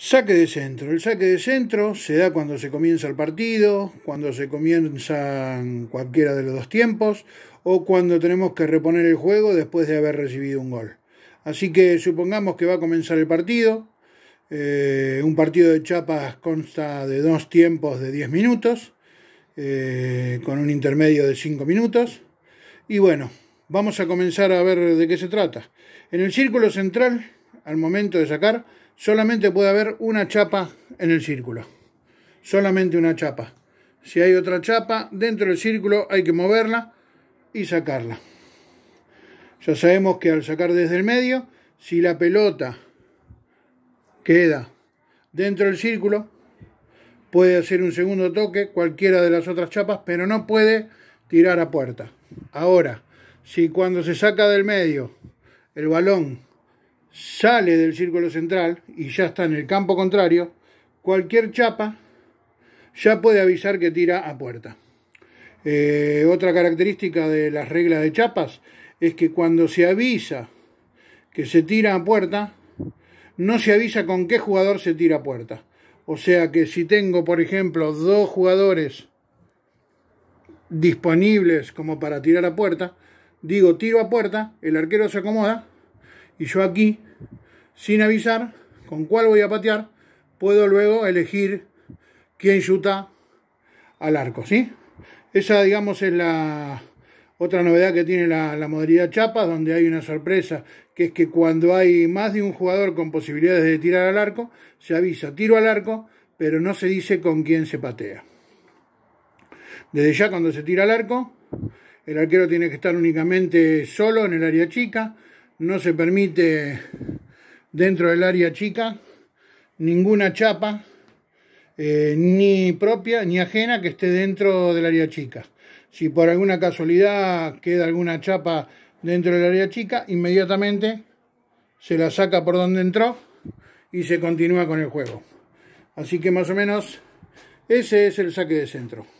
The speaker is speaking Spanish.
Saque de centro. El saque de centro se da cuando se comienza el partido, cuando se comienzan cualquiera de los dos tiempos o cuando tenemos que reponer el juego después de haber recibido un gol. Así que supongamos que va a comenzar el partido. Eh, un partido de chapas consta de dos tiempos de 10 minutos, eh, con un intermedio de 5 minutos. Y bueno, vamos a comenzar a ver de qué se trata. En el círculo central, al momento de sacar, solamente puede haber una chapa en el círculo. Solamente una chapa. Si hay otra chapa dentro del círculo hay que moverla y sacarla. Ya sabemos que al sacar desde el medio, si la pelota queda dentro del círculo, puede hacer un segundo toque cualquiera de las otras chapas, pero no puede tirar a puerta. Ahora, si cuando se saca del medio el balón sale del círculo central y ya está en el campo contrario, cualquier chapa ya puede avisar que tira a puerta. Eh, otra característica de las reglas de chapas es que cuando se avisa que se tira a puerta, no se avisa con qué jugador se tira a puerta. O sea que si tengo, por ejemplo, dos jugadores disponibles como para tirar a puerta, digo tiro a puerta, el arquero se acomoda y yo aquí, sin avisar con cuál voy a patear, puedo luego elegir quién yuta al arco, ¿sí? Esa, digamos, es la otra novedad que tiene la, la modalidad chapas, donde hay una sorpresa, que es que cuando hay más de un jugador con posibilidades de tirar al arco, se avisa tiro al arco, pero no se dice con quién se patea. Desde ya cuando se tira al arco, el arquero tiene que estar únicamente solo en el área chica, no se permite dentro del área chica ninguna chapa, eh, ni propia ni ajena, que esté dentro del área chica. Si por alguna casualidad queda alguna chapa dentro del área chica, inmediatamente se la saca por donde entró y se continúa con el juego. Así que más o menos ese es el saque de centro.